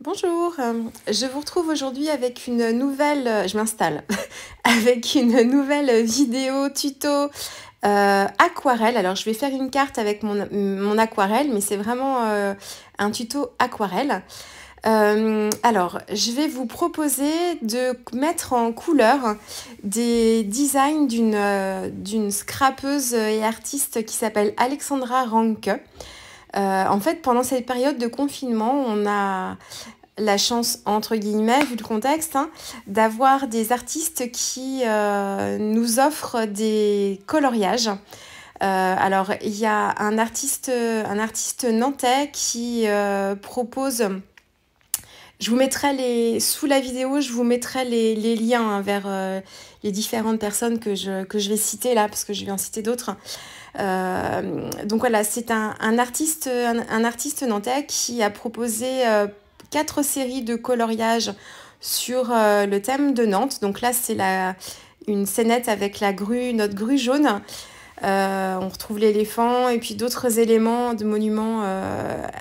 Bonjour, je vous retrouve aujourd'hui avec une nouvelle, je m'installe, avec une nouvelle vidéo tuto euh, aquarelle. Alors je vais faire une carte avec mon, aquarelle, mais c'est vraiment euh, un tuto aquarelle. Euh, alors, je vais vous proposer de mettre en couleur des designs d'une euh, d'une scrappeuse et artiste qui s'appelle Alexandra Ranke. Euh, en fait, pendant cette période de confinement, on a la chance, entre guillemets, vu le contexte, hein, d'avoir des artistes qui nous offrent des coloriages. alors, il y a un artiste, un artiste nantais qui propose je vous mettrai les, sous la vidéo, je vous mettrai les, liens hein, vers euh, les différentes personnes que je, vais citer là, parce que je vais en citer d'autres. Euh, donc voilà, c'est un, un, artiste, nantais qui a proposé euh, quatre séries de coloriage sur le thème de Nantes. Donc là, c'est une scénette avec la grue, notre grue jaune. on retrouve l'éléphant et puis d'autres éléments de monuments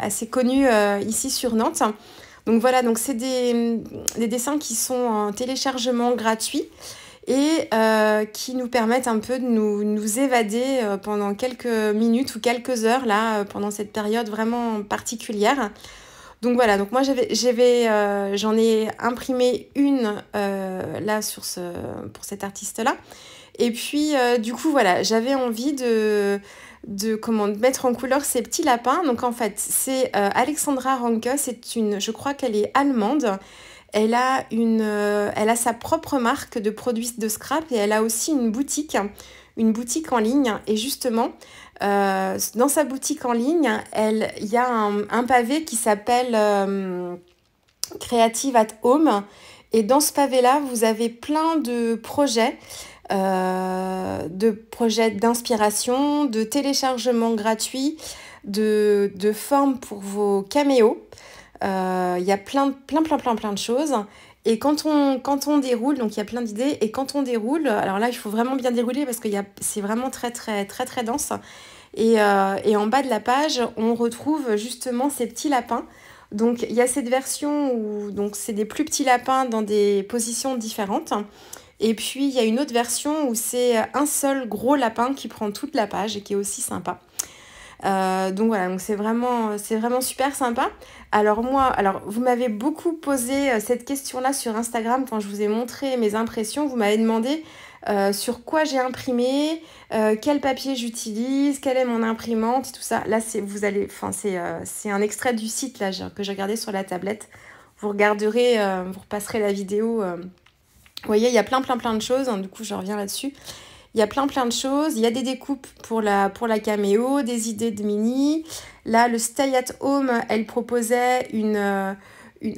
assez connus ici sur Nantes. Donc voilà, donc c'est des, dessins qui sont en téléchargement gratuit et euh, qui nous permettent un peu de nous, évader euh, pendant quelques minutes ou quelques heures là, euh, pendant cette période vraiment particulière. Donc voilà, donc moi j'avais, j'en ai imprimé une là pour cet artiste là. Et puis du coup voilà, j'avais envie de de comment mettre en couleur ces petits lapins. Donc en fait, c'est euh, Alexandra Ranke, c'est une, je crois qu'elle est allemande. Elle a, une, euh, elle a sa propre marque de produits de scrap et elle a aussi une boutique, une boutique en ligne. Et justement, euh, dans sa boutique en ligne, il y a un pavé qui s'appelle Creative at Home. Et dans ce pavé-là, vous avez plein de projets. Euh, de projets d'inspiration, de téléchargements gratuits, de, formes pour vos caméos. Euh, il y a plein, plein, plein, plein, plein de choses. Et quand on, quand on déroule, donc il y a plein d'idées, et quand on déroule, alors là, il faut vraiment bien dérouler parce que c'est vraiment très, très, très, très dense. Et, euh, et, en bas de la page, on retrouve justement ces petits lapins. Donc il y a cette version où c'est des plus petits lapins dans des positions différentes. Et puis il y a une autre version où c'est un seul gros lapin qui prend toute la page et qui est aussi sympa. Euh, donc voilà, donc c'est vraiment, vraiment super sympa. Alors moi, alors vous m'avez beaucoup posé euh, cette question-là sur Instagram quand je vous ai montré mes impressions. Vous m'avez demandé euh, sur quoi j'ai imprimé, quel papier j'utilise, quelle est mon imprimante, tout ça. Là, c'est vous allez, enfin c'est un extrait du site que j'ai regardé sur la tablette. Vous regarderez, vous repasserez la vidéo vous voyez, il y a plein, plein, plein de choses. Hein, du coup, je reviens là-dessus. Il y a plein plein de choses. Il y a des découpes pour la, pour la caméo, des idées de mini. Là, le Stay at Home, elle proposait euh,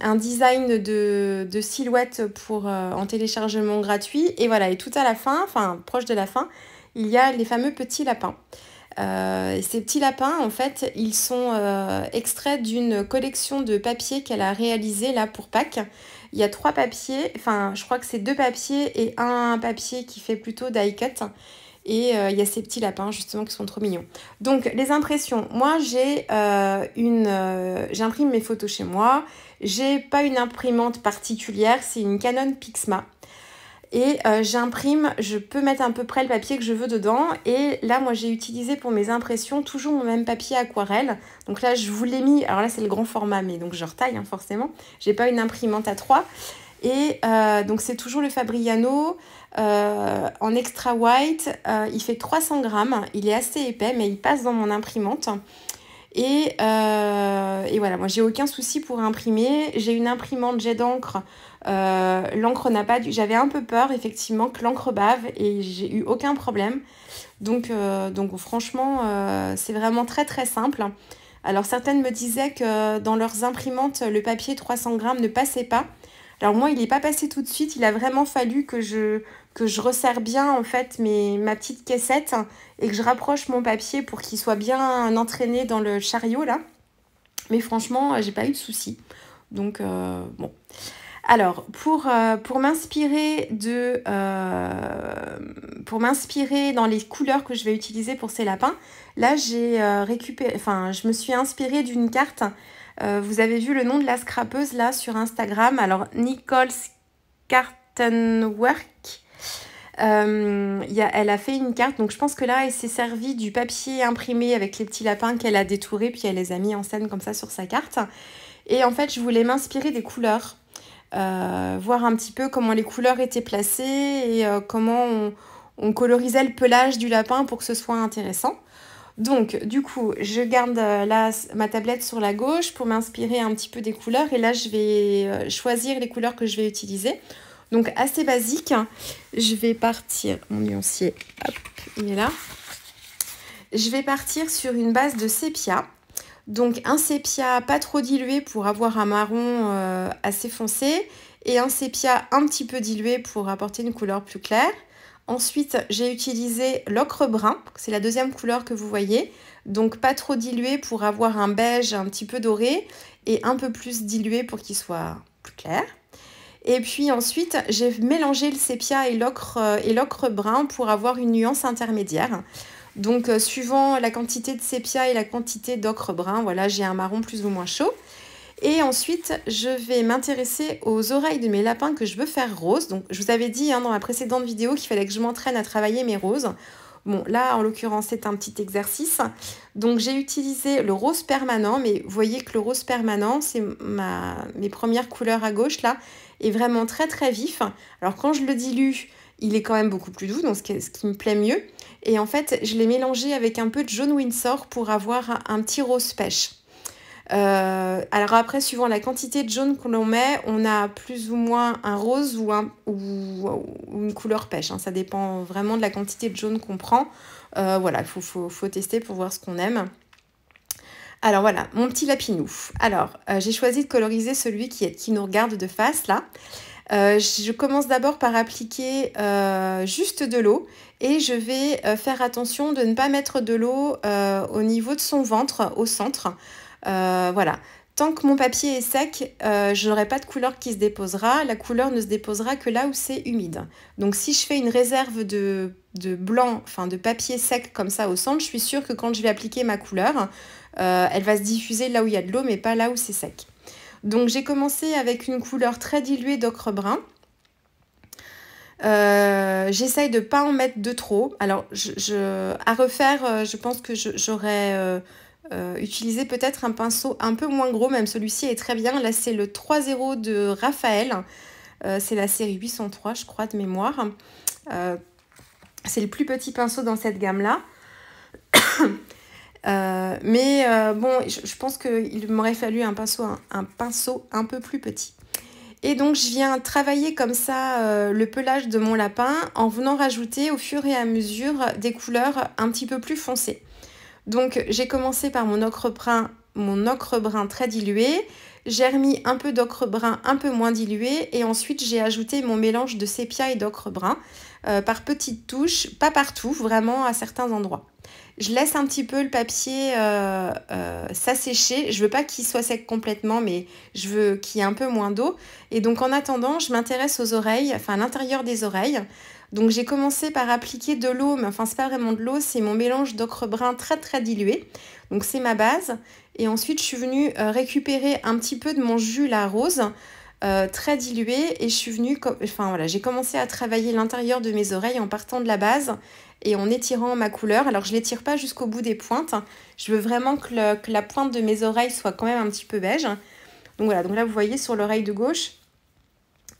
un design de, silhouette pour, euh, en téléchargement gratuit. Et voilà, et tout à la fin, enfin proche de la fin, il y a les fameux petits lapins. Euh, ces petits lapins, en fait, ils sont extraits d'une collection de papier qu'elle a réalisée là pour Pâques. Il y a trois papiers, enfin je crois que c'est deux papiers et un papier qui fait plutôt die cut. Et euh, il y a ces petits lapins justement qui sont trop mignons. Donc les impressions, moi j'ai euh, une... Euh, j'imprime mes photos chez moi. J'ai pas une imprimante particulière, c'est une Canon Pixma et euh, j'imprime, je peux mettre à peu près le papier que je veux dedans. Et là, moi, j'ai utilisé pour mes impressions toujours mon même papier aquarelle. Donc là, je vous l'ai mis, alors là, c'est le grand format, mais donc je retaille forcément. Hein, forcément. J'ai pas une imprimante à 3. Et euh, donc, c'est toujours le Fabriano euh, en extra white. il fait 300 grammes. Il est assez épais, mais il passe dans mon imprimante. Et, et voilà, moi, j'ai aucun souci pour imprimer. J'ai une imprimante jet d'encre euh, l'encre n'a pas dû... J'avais un peu peur, effectivement, que l'encre bave et j'ai eu aucun problème. Donc, euh, donc franchement, euh, c'est vraiment très très simple. Alors, certaines me disaient que dans leurs imprimantes, le papier 300 grammes ne passait pas. Alors, moi, il n'est pas passé tout de suite. Il a vraiment fallu que je, que je resserre bien, en fait, ma petite caissette et que je rapproche mon papier pour qu'il soit bien entraîné dans le chariot, là. Mais franchement, j'ai pas eu de soucis. Donc, bon. Alors, pour, euh, pour m'inspirer de euh, pour m'inspirer dans les couleurs que je vais utiliser pour ces lapins, là j'ai euh, récupéré, enfin je me suis inspirée d'une carte. vous avez vu le nom de la scrapeuse là sur Instagram, alors Nicole Cartenwork. Euh, y elle a fait une carte, donc je pense que là, elle s'est servie du papier imprimé avec les petits lapins qu'elle a détourés, puis elle les a mis en scène comme ça sur sa carte. Et en fait, je voulais m'inspirer des couleurs euh, voir un petit peu comment les couleurs étaient placées et euh, comment on, colorisait le pelage du lapin pour que ce soit intéressant. Donc, du coup, je garde euh, là ma tablette sur la gauche pour m'inspirer un petit peu des couleurs. Et là, je vais choisir les couleurs que je vais utiliser. Donc, assez basique. Hein. Je vais partir... Mon nuancier, hop, il est là. Je vais partir sur une base de sépia. Donc un sépia pas trop dilué pour avoir un marron euh, assez foncé et un sépia un petit peu dilué pour apporter une couleur plus claire. Ensuite, j'ai utilisé l'ocre brun, c'est la deuxième couleur que vous voyez. Donc pas trop dilué pour avoir un beige un petit peu doré et un peu plus dilué pour qu'il soit plus clair. Et puis ensuite, j'ai mélangé le sépia et l'ocre euh, brun pour avoir une nuance intermédiaire. Donc, euh, suivant la quantité de sépia et la quantité d'ocre brun, voilà, j'ai un marron plus ou moins chaud. Et ensuite, je vais m'intéresser aux oreilles de mes lapins que je veux faire rose. Donc, je vous avais dit hein, dans la précédente vidéo qu'il fallait que je m'entraîne à travailler mes roses. Bon, là, en l'occurrence, c'est un petit exercice. Donc, j'ai utilisé le rose permanent, mais vous voyez que le rose permanent, c'est ma... mes premières couleurs à gauche, là, est vraiment très, très vif. Alors, quand je le dilue, il est quand même beaucoup plus doux, donc ce qui me plaît mieux. Et en fait, je l'ai mélangé avec un peu de jaune Windsor pour avoir un, petit rose pêche. Euh, alors après, suivant la quantité de jaune que l'on met, on a plus ou moins un rose ou, un, ou, une couleur pêche. Hein. Ça dépend vraiment de la quantité de jaune qu'on prend. Euh, voilà, il faut, tester pour voir ce qu'on aime. Alors voilà, mon petit lapinou. Alors, euh, j'ai choisi de coloriser celui qui, qui nous regarde de face là. Euh, je commence d'abord par appliquer euh, juste de l'eau et je vais euh, faire attention de ne pas mettre de l'eau au niveau de son ventre, au centre. voilà. Tant que mon papier est sec, je n'aurai pas de couleur qui se déposera. La couleur ne se déposera que là où c'est humide. Donc si je fais une réserve de, de blanc, enfin de papier sec comme ça au centre, je suis sûre que quand je vais appliquer ma couleur, elle va se diffuser là où il y a de l'eau, mais pas là où c'est sec. Donc j'ai commencé avec une couleur très diluée d'ocre brun. Euh, j'essaye de ne pas en mettre de trop. Alors à refaire, euh, je pense que j'aurais euh, utilisé peut-être un pinceau un peu moins gros, même celui-ci est très bien. Là c'est le 3-0 de Raphaël. c'est la série 803 je crois de mémoire. c'est le plus petit pinceau dans cette gamme-là. Euh, mais euh, bon, je, pense qu'il m'aurait fallu un pinceau, un, pinceau un peu plus petit. Et donc je viens travailler comme ça euh, le pelage de mon lapin en venant rajouter au fur et à mesure des couleurs un petit peu plus foncées. Donc j'ai commencé par mon ocre brun, mon ocre brun très dilué. J'ai remis un peu d'ocre brun un peu moins dilué et ensuite j'ai ajouté mon mélange de sépia et d'ocre brun euh, par petites touches, pas partout, vraiment à certains endroits. Je laisse un petit peu le papier euh, euh, s'assécher. Je veux pas qu'il soit sec complètement, mais je veux qu'il y ait un peu moins d'eau. Et donc en attendant, je m'intéresse aux oreilles, enfin à l'intérieur des oreilles. Donc j'ai commencé par appliquer de l'eau, mais enfin c'est pas vraiment de l'eau, c'est mon mélange d'ocre brun très très dilué. Donc c'est ma base. Et ensuite je suis venue récupérer un petit peu de mon jus la rose, euh, très dilué, et je suis venue, enfin voilà, j'ai commencé à travailler l'intérieur de mes oreilles en partant de la base et en étirant ma couleur. Alors je l'étire pas jusqu'au bout des pointes, je veux vraiment que, la pointe de mes oreilles soit quand même un petit peu beige. Donc voilà, donc là vous voyez sur l'oreille de gauche,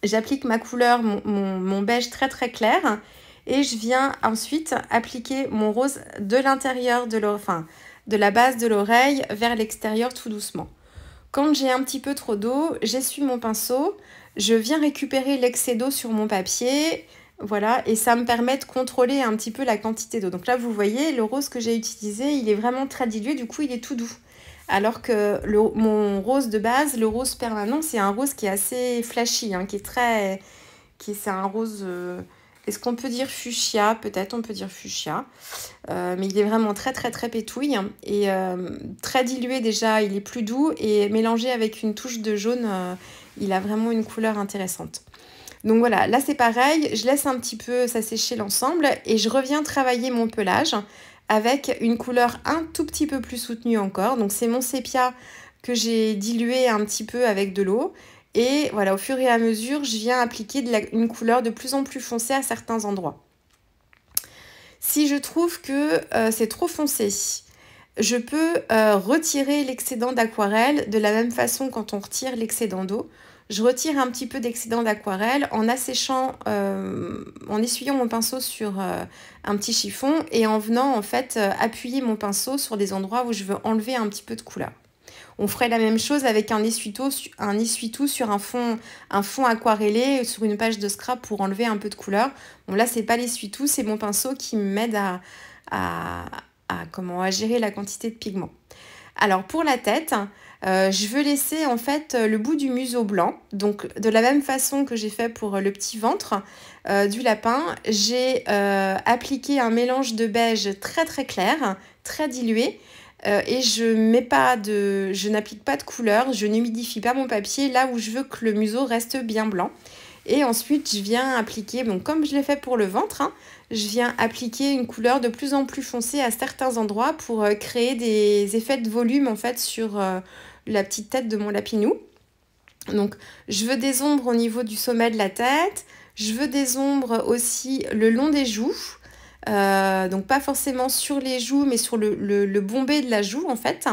j'applique ma couleur, mon, beige très très clair, et je viens ensuite appliquer mon rose de l'intérieur de l'oreille, enfin de la base de l'oreille vers l'extérieur tout doucement. Quand j'ai un petit peu trop d'eau, j'essuie mon pinceau, je viens récupérer l'excès d'eau sur mon papier, voilà, et ça me permet de contrôler un petit peu la quantité d'eau. Donc là, vous voyez, le rose que j'ai utilisé, il est vraiment très dilué, du coup, il est tout doux. Alors que le, mon rose de base, le rose permanent, c'est un rose qui est assez flashy, hein, qui est très... qui C'est un rose... Euh, est-ce qu'on peut dire fuchsia Peut-être on peut dire fuchsia. Euh, mais il est vraiment très très très pétouille et euh, très dilué déjà, il est plus doux et mélangé avec une touche de jaune, euh, il a vraiment une couleur intéressante. Donc voilà, là c'est pareil, je laisse un petit peu ça sécher l'ensemble et je reviens travailler mon pelage avec une couleur un tout petit peu plus soutenue encore. Donc c'est mon sépia que j'ai dilué un petit peu avec de l'eau et voilà, au fur et à mesure, je viens appliquer une couleur de plus en plus foncée à certains endroits. Si je trouve que euh, c'est trop foncé, je peux euh, retirer l'excédent d'aquarelle de la même façon quand on retire l'excédent d'eau. Je retire un petit peu d'excédent d'aquarelle en asséchant, euh, en essuyant mon pinceau sur un petit chiffon et en venant en fait appuyer mon pinceau sur des endroits où je veux enlever un petit peu de couleur. On ferait la même chose avec un essuie-tout un sur un fond, un fond aquarellé sur une page de scrap pour enlever un peu de couleur. Bon là c'est pas l'essuie-tout, c'est mon pinceau qui m'aide à, comment, à gérer la quantité de pigments. Alors pour la tête, euh, je veux laisser en fait le bout du museau blanc. Donc de la même façon que j'ai fait pour le petit ventre euh, du lapin, j'ai euh, appliqué un mélange de beige très très clair, très dilué, euh, et je mets pas de, je n'applique pas de couleur, je n'humidifie pas mon papier là où je veux que le museau reste bien blanc. Et ensuite, je viens appliquer, comme je l'ai fait pour le ventre, hein, je viens appliquer une couleur de plus en plus foncée à certains endroits pour euh, créer des effets de volume en fait sur euh, la petite tête de mon lapinou. Donc, je veux des ombres au niveau du sommet de la tête, je veux des ombres aussi le long des joues. Euh, donc pas forcément sur les joues, mais sur le, le, le, bombé de la joue en fait.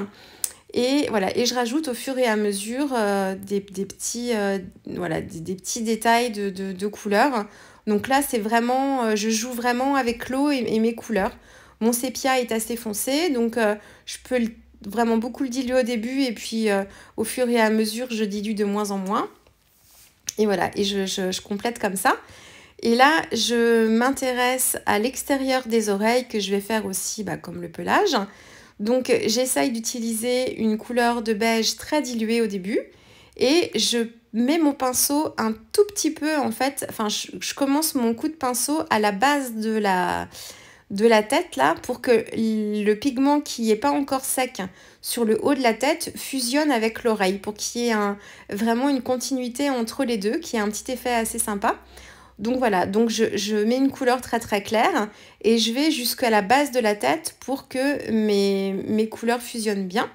Et voilà, et je rajoute au fur et à mesure euh, des, des, petits, euh, voilà, des, petits détails de, de, couleurs. Donc là, c'est vraiment, je joue vraiment avec l'eau et, mes couleurs. Mon sépia est assez foncé, donc je peux vraiment beaucoup le diluer au début et puis au fur et à mesure, je dilue de moins en moins. Et voilà, et je, je complète comme ça. Et là, je m'intéresse à l'extérieur des oreilles que je vais faire aussi bah, comme le pelage. Donc j'essaye d'utiliser une couleur de beige très diluée au début et je mets mon pinceau un tout petit peu en fait, enfin je, commence mon coup de pinceau à la base de la, tête là pour que le pigment qui n'est pas encore sec sur le haut de la tête fusionne avec l'oreille pour qu'il y ait vraiment une continuité entre les deux qui a un petit effet assez sympa. Donc voilà, donc je, mets une couleur très très claire et je vais jusqu'à la base de la tête pour que mes, couleurs fusionnent bien.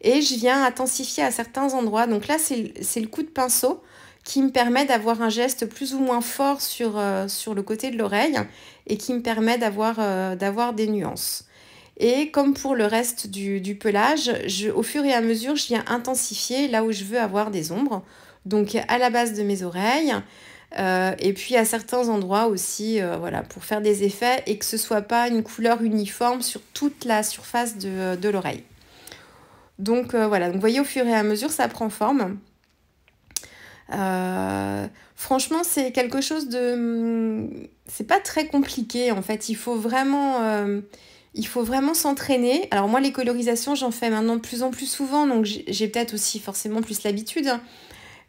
Et je viens intensifier à certains endroits. Donc là, c'est le coup de pinceau qui me permet d'avoir un geste plus ou moins fort sur, euh, le côté de l'oreille et qui me permet euh, d'avoir des nuances. Et comme pour le reste du, du pelage, je, au fur et à mesure, je viens intensifier là où je veux avoir des ombres. Donc à la base de mes oreilles, euh, et puis à certains endroits aussi, euh, voilà, pour faire des effets et que ce soit pas une couleur uniforme sur toute la surface de, l'oreille. Donc euh, voilà, vous voyez au fur et à mesure, ça prend forme. franchement, c'est quelque chose de, hmm, c'est pas très compliqué en fait. Il faut vraiment, il faut vraiment s'entraîner. Alors moi, les colorisations, j'en fais maintenant de plus en plus souvent, donc j'ai peut-être aussi forcément plus l'habitude. Hein.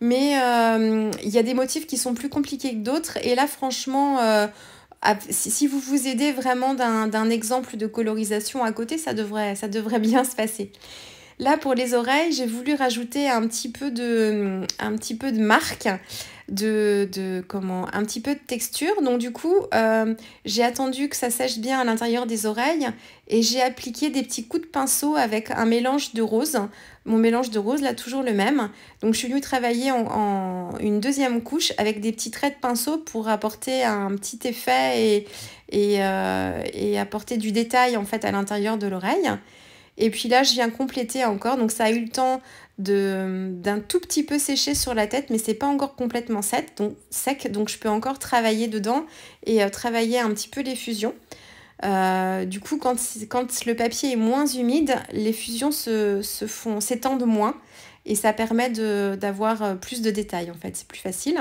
Mais euh, il y a des motifs qui sont plus compliqués que d'autres. Et là, franchement, euh, si vous vous aidez vraiment d'un exemple de colorisation à côté, ça devrait, bien se passer. Là, pour les oreilles, j'ai voulu rajouter un petit peu de, un petit peu de marque, de, comment, un petit peu de texture. Donc du coup, euh, j'ai attendu que ça sèche bien à l'intérieur des oreilles et j'ai appliqué des petits coups de pinceau avec un mélange de rose mon mélange de rose là toujours le même. Donc je suis venue travailler en, une deuxième couche avec des petits traits de pinceau pour apporter un petit effet euh, et, apporter du détail en fait à l'intérieur de l'oreille. Et puis là je viens compléter encore, donc ça a eu le temps d'un tout petit peu sécher sur la tête, mais c'est pas encore complètement sec donc, sec, donc je peux encore travailler dedans et euh, travailler un petit peu les fusions. Euh, du coup, quand, le papier est moins humide, les fusions se, font, s'étendent moins et ça permet d'avoir euh, plus de détails en fait, c'est plus facile.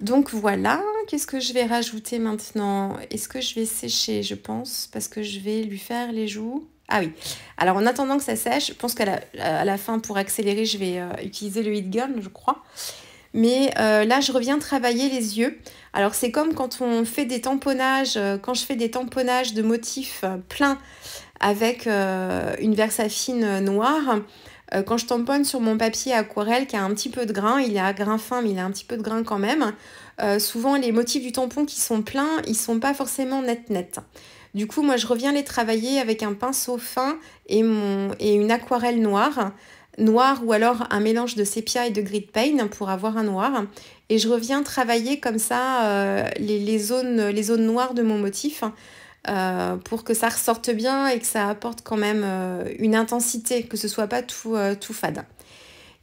Donc voilà, qu'est-ce que je vais rajouter maintenant Est-ce que je vais sécher, je pense, parce que je vais lui faire les joues ah oui. Alors en attendant que ça sèche, je pense qu'à la, la fin pour accélérer, je vais euh, utiliser le heat gun, je crois. Mais euh, là, je reviens travailler les yeux. Alors, c'est comme quand on fait des tamponnages, euh, quand je fais des tamponnages de motifs euh, pleins avec une fine noire. Quand je tamponne sur mon papier aquarelle qui a un petit peu de grain, il a à grain fin mais il a un petit peu de grain quand même, souvent les motifs du tampon qui sont pleins, ils sont pas forcément net nets. Du coup, moi, je reviens les travailler avec un pinceau fin et une aquarelle noire noir ou alors un mélange de sépia et de grid paint pour avoir un noir. Et je reviens travailler comme ça euh, les, zones, les zones noires de mon motif euh, pour que ça ressorte bien et que ça apporte quand même euh, une intensité, que ce soit pas tout, tout fade.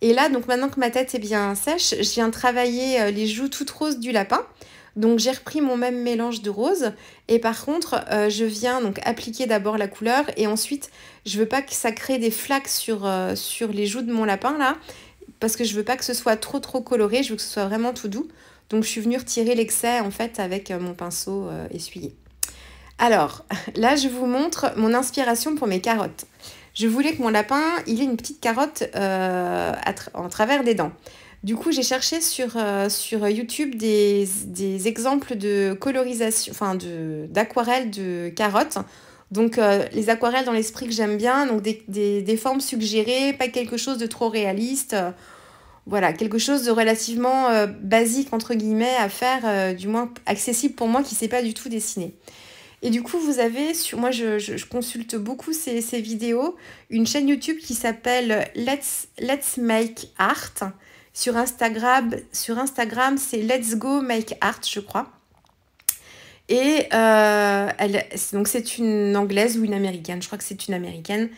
Et là, donc maintenant que ma tête est bien sèche, je viens travailler les joues toutes roses du lapin. Donc j'ai repris mon même mélange de rose et par contre euh, je viens donc appliquer d'abord la couleur et ensuite je veux pas que ça crée des flaques sur, euh, sur les joues de mon lapin là parce que je veux pas que ce soit trop trop coloré, je veux que ce soit vraiment tout doux. Donc je suis venue retirer l'excès en fait avec euh, mon pinceau essuyé. Alors là je vous montre mon inspiration pour mes carottes. Je voulais que mon lapin il ait une petite carotte en travers des dents. Du coup, j'ai cherché sur, euh, sur YouTube des, exemples de colorisation, enfin d'aquarelles de, carottes. Donc, euh, les aquarelles dans l'esprit que j'aime bien, donc des, formes suggérées, pas quelque chose de trop réaliste. voilà, quelque chose de relativement euh, basique, entre guillemets, à faire, du moins accessible pour moi qui ne sais pas du tout dessiner. Et du coup, vous avez, sur, moi je, consulte beaucoup ces, ces, vidéos, une chaîne YouTube qui s'appelle Let's, Let's Make Art. Sur Instagram, sur Instagram c'est Let's Go Make Art, je crois. Et euh, elle, donc c'est une anglaise ou une américaine, je crois que c'est une américaine.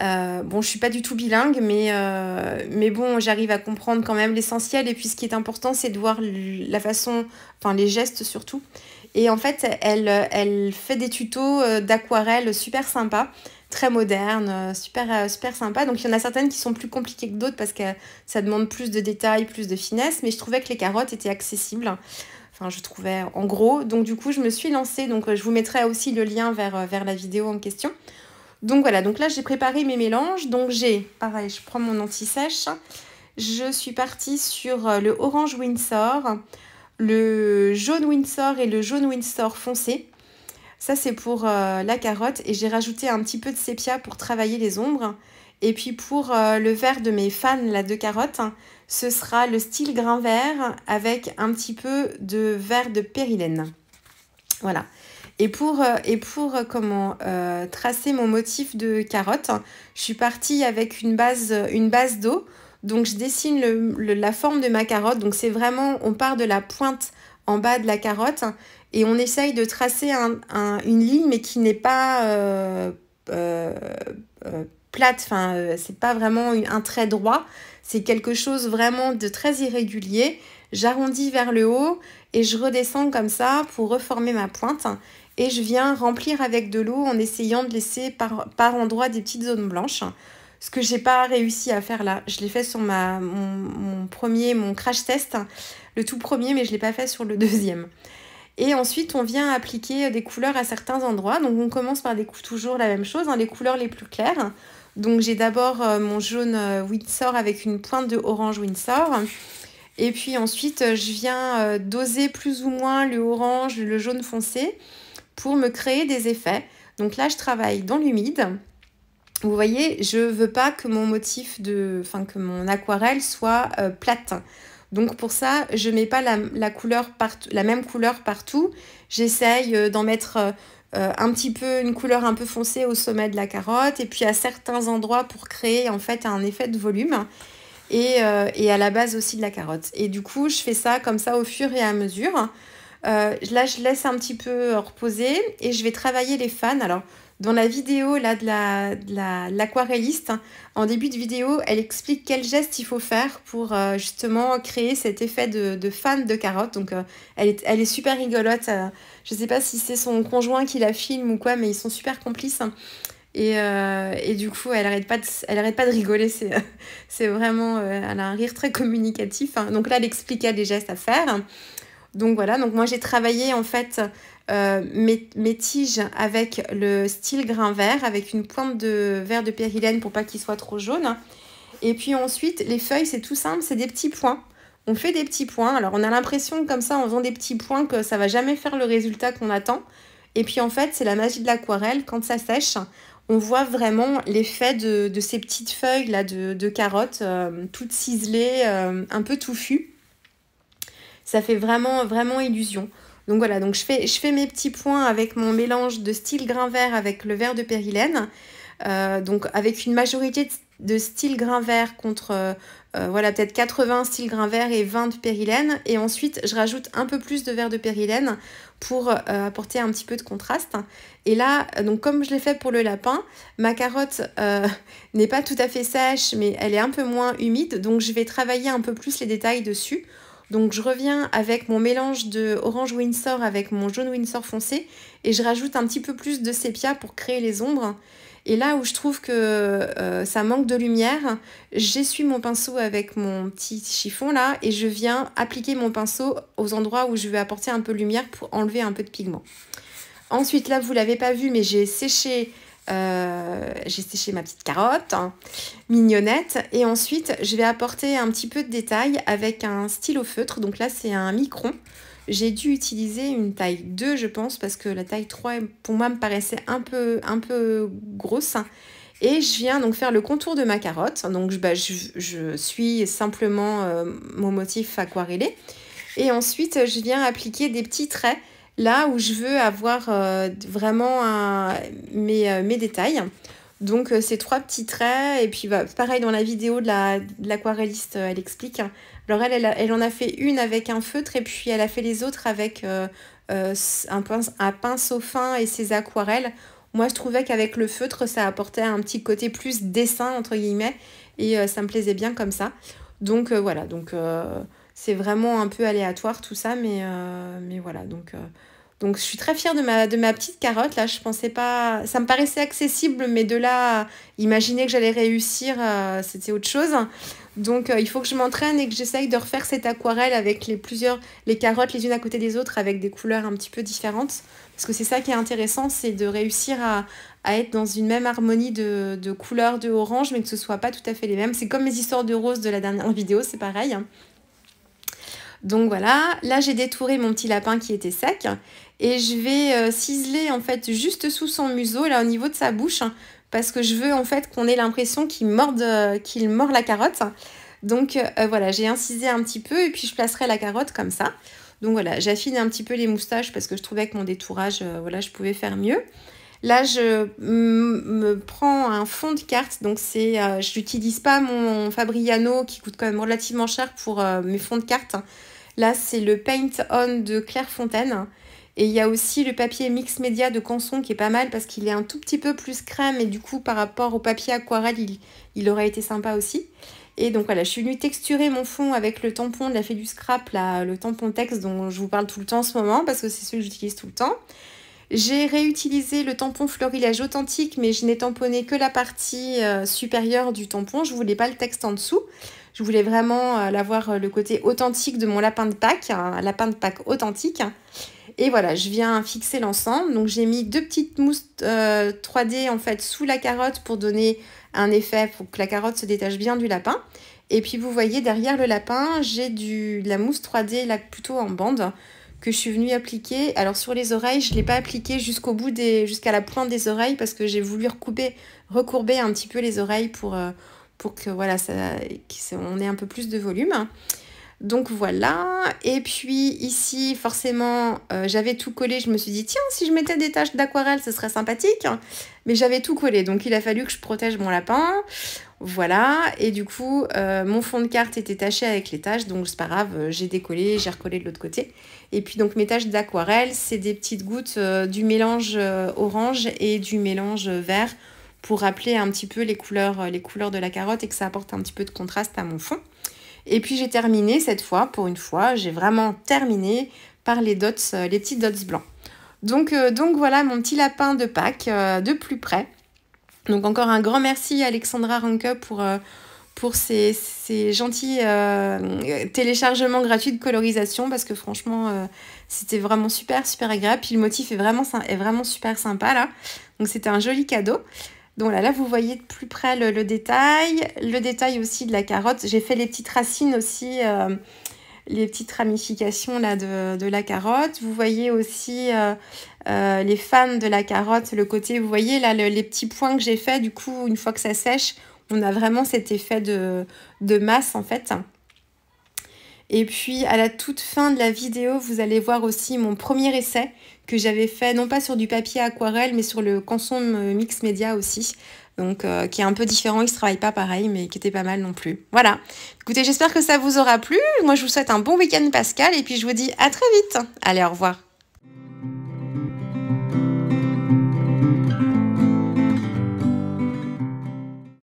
Euh, bon, je suis pas du tout bilingue, mais, euh, mais bon, j'arrive à comprendre quand même l'essentiel. Et puis ce qui est important, c'est de voir la façon, enfin les gestes surtout. Et en fait, elle, elle fait des tutos d'aquarelle super sympas très moderne, euh, super, euh, super sympa. Donc il y en a certaines qui sont plus compliquées que d'autres parce que ça demande plus de détails, plus de finesse, mais je trouvais que les carottes étaient accessibles. Enfin, je trouvais en gros. Donc du coup, je me suis lancée. Donc euh, je vous mettrai aussi le lien vers, vers la vidéo en question. Donc voilà, donc là j'ai préparé mes mélanges. Donc j'ai, pareil, je prends mon anti-sèche. Je suis partie sur le orange Windsor, le jaune Windsor et le jaune Windsor foncé. Ça, c'est pour euh, la carotte. Et j'ai rajouté un petit peu de sépia pour travailler les ombres. Et puis pour euh, le vert de mes fans là, de carottes, ce sera le style grain vert avec un petit peu de vert de périlène. Voilà. Et pour, euh, et pour comment tracer mon motif de carotte, je suis partie avec une base, une base d'eau. Donc je dessine la forme de ma carotte. Donc c'est vraiment, on part de la pointe en bas de la carotte et on essaye de tracer une ligne mais qui n'est pas euh, euh, euh, plate, enfin c'est pas vraiment un trait droit, c'est quelque chose vraiment de très irrégulier. J'arrondis vers le haut et je redescends comme ça pour reformer ma pointe et je viens remplir avec de l'eau en essayant de laisser par, par endroit des petites zones blanches. Ce que j'ai pas réussi à faire là, je l'ai fait sur ma, mon, premier, mon crash test, le tout premier, mais je ne l'ai pas fait sur le deuxième. Et ensuite, on vient appliquer euh, des couleurs à certains endroits. Donc, on commence par des toujours la même chose, hein, les couleurs les plus claires. Donc, j'ai d'abord euh, mon jaune euh, Windsor avec une pointe de orange Windsor. Et puis ensuite, je viens doser plus ou moins le orange, le jaune foncé pour me créer des effets. Donc là, je travaille dans l'humide. Vous voyez, je veux pas que mon motif de, enfin que mon aquarelle soit plate. Donc pour ça, je mets pas la, couleur la même couleur partout. J'essaye euh, d'en mettre euh, euh, un petit peu une couleur un peu foncée au sommet de la carotte et puis à certains endroits pour créer en fait un effet de volume et, à la base aussi de la carotte. Et du coup, je fais ça comme ça au fur et à mesure. là, je laisse un petit peu reposer et je vais travailler les fans. Alors, dans la vidéo là, de l'aquarelliste, la, hein, en début de vidéo, elle explique quel geste il faut faire pour euh, justement créer cet effet de, fan de carotte. Donc euh, elle, est, super rigolote. Euh, je ne sais pas si c'est son conjoint qui la filme ou quoi, mais ils sont super complices. Hein. Et, du coup, elle n'arrête pas, de, elle arrête pas de rigoler. C'est vraiment... elle a un rire très communicatif. Hein. Donc là, elle expliquait les gestes à faire. Donc voilà, donc moi j'ai travaillé en fait euh, mes, tiges avec le style grain vert, avec une pointe de vert de périlène pour pas qu'il soit trop jaune. Et puis ensuite, les feuilles, c'est tout simple, c'est des petits points. On fait des petits points. Alors on a l'impression comme ça, en faisant des petits points, que ça va jamais faire le résultat qu'on attend. Et puis en fait, c'est la magie de l'aquarelle. Quand ça sèche, on voit vraiment l'effet de, de, ces petites feuilles là de, carottes, euh, toutes ciselées, euh, un peu touffues. Ça fait vraiment, vraiment illusion. Donc voilà, donc je fais, mes petits points avec mon mélange de style grain vert avec le vert de périlène. Euh, donc avec une majorité de style grain vert contre euh, euh, voilà peut-être 80 style grain vert et 20 de périlène et ensuite je rajoute un peu plus de vert de périlène pour apporter un petit peu de contraste et là donc comme je l'ai fait pour le lapin ma carotte n'est pas tout à fait sèche mais elle est un peu moins humide donc je vais travailler un peu plus les détails dessus donc je reviens avec mon mélange de orange Windsor avec mon jaune Windsor foncé et je rajoute un petit peu plus de sépia pour créer les ombres. Et là où je trouve que euh, ça manque de lumière, j'essuie mon pinceau avec mon petit chiffon là et je viens appliquer mon pinceau aux endroits où je vais apporter un peu de lumière pour enlever un peu de pigment. Ensuite là vous l'avez pas vu mais j'ai séché euh, j'ai séché ma petite carotte, hein, mignonnette. Et ensuite, je vais apporter un petit peu de détail avec un stylo feutre. Donc là, c'est un micron. J'ai dû utiliser une taille 2, je pense, parce que la taille 3, pour moi, me paraissait un peu, un peu grosse. Et je viens donc faire le contour de ma carotte. Donc, bah, je, je, suis simplement euh, mon motif aquarellé. Et ensuite, je viens appliquer des petits traits là où je veux avoir euh, vraiment euh, mes, détails. Donc euh, ces trois petits traits, et puis bah, pareil dans la vidéo de l'aquarelliste, elle explique. Alors elle, elle, en a fait une avec un feutre, et puis elle a fait les autres avec un, pinceau fin et ses aquarelles. Moi, je trouvais qu'avec le feutre, ça apportait un petit côté plus dessin, entre guillemets, et ça me plaisait bien comme ça. Donc voilà, donc c'est vraiment un peu aléatoire tout ça, mais, euh, mais voilà. Donc, euh, donc je suis très fière de ma, de ma petite carotte. Là, je pensais pas. Ça me paraissait accessible, mais de là, imaginer que j'allais réussir, euh, c'était autre chose. Donc il faut que je m'entraîne et que j'essaye de refaire cette aquarelle avec les plusieurs, les carottes les unes à côté des autres, avec des couleurs un petit peu différentes. Parce que c'est ça qui est intéressant, c'est de réussir à, être dans une même harmonie de, de couleurs de orange, mais que ce soit pas tout à fait les mêmes. C'est comme mes histoires de roses de la dernière vidéo, c'est pareil. Hein. Donc voilà, là j'ai détouré mon petit lapin qui était sec et je vais euh, ciseler en fait juste sous son museau, là au niveau de sa bouche, parce que je veux en fait qu'on ait l'impression qu'il euh, mord la carotte. Donc euh, voilà, j'ai incisé un petit peu et puis je placerai la carotte comme ça. Donc voilà, j'affine un petit peu les moustaches parce que je trouvais que mon détourage, voilà, je pouvais faire mieux. Là, je me prends un fond de carte. Donc, c'est, je n'utilise pas mon Fabriano qui coûte quand même relativement cher pour mes fonds de carte. Là, c'est le Paint On de Claire Fontaine. Et il y a aussi le papier Mix Media de Canson qui est pas mal parce qu'il est un tout petit peu plus crème et du coup par rapport au papier aquarelle il, aurait été sympa aussi. Et donc voilà, je suis venue texturer mon fond avec le tampon de la Fée du Scrap, le tampon texte dont je vous parle tout le temps en ce moment parce que c'est celui que j'utilise tout le temps. J'ai réutilisé le tampon florilège authentique mais je n'ai tamponné que la partie euh, supérieure du tampon, je voulais pas le texte en dessous. Je voulais vraiment euh, l'avoir euh, le côté authentique de mon lapin de Pâques, hein, un lapin de Pâques authentique. Et voilà, je viens fixer l'ensemble. Donc j'ai mis deux petites mousses 3D euh, en fait sous la carotte pour donner un effet pour que la carotte se détache bien du lapin. Et puis vous voyez derrière le lapin, j'ai du de la mousse 3D là plutôt en bande que je suis venue appliquer. Alors sur les oreilles, je ne l'ai pas appliqué jusqu'au bout des jusqu'à la pointe des oreilles parce que j'ai voulu recouper, recourber un petit peu les oreilles pour pour que voilà, ça, on ait un peu plus de volume. Donc voilà, et puis ici forcément euh, j'avais tout collé, je me suis dit tiens si je mettais des taches d'aquarelle ce serait sympathique, mais j'avais tout collé donc il a fallu que je protège mon lapin, voilà, et du coup euh, mon fond de carte était taché avec les taches donc c'est pas grave, euh, j'ai décollé, j'ai recollé de l'autre côté, et puis donc mes taches d'aquarelle c'est des petites gouttes du mélange orange et du mélange vert pour rappeler un petit peu les couleurs, euh, les couleurs de la carotte et que ça apporte un petit peu de contraste à mon fond. Et puis j'ai terminé cette fois, pour une fois, j'ai vraiment terminé par les dots, euh, les petits dots blancs. Donc, euh, donc voilà mon petit lapin de Pâques de plus près. Donc encore un grand merci à Alexandra Ranke pour, pour ces, gentils téléchargements gratuits de colorisation parce que franchement c'était vraiment super super agréable puis le motif est vraiment est vraiment super sympa là donc c'était un joli cadeau donc là, là, vous voyez de plus près le, détail. Le détail aussi de la carotte. J'ai fait les petites racines aussi, euh, les petites ramifications de, la carotte. Vous voyez aussi euh, euh, les fans de la carotte, le côté, vous voyez là les petits points que j'ai fait. Du coup, une fois que ça sèche, on a vraiment cet effet de masse en fait. Et puis à la toute fin de la vidéo, vous allez voir aussi mon premier essai que j'avais fait non pas sur du papier aquarelle mais sur le canson euh, mix média aussi. Donc euh, qui est un peu différent, il ne travaille pas pareil mais qui était pas mal non plus. Voilà. Écoutez, j'espère que ça vous aura plu. Moi je vous souhaite un bon week-end Pascal et puis je vous dis à très vite. Allez, au revoir.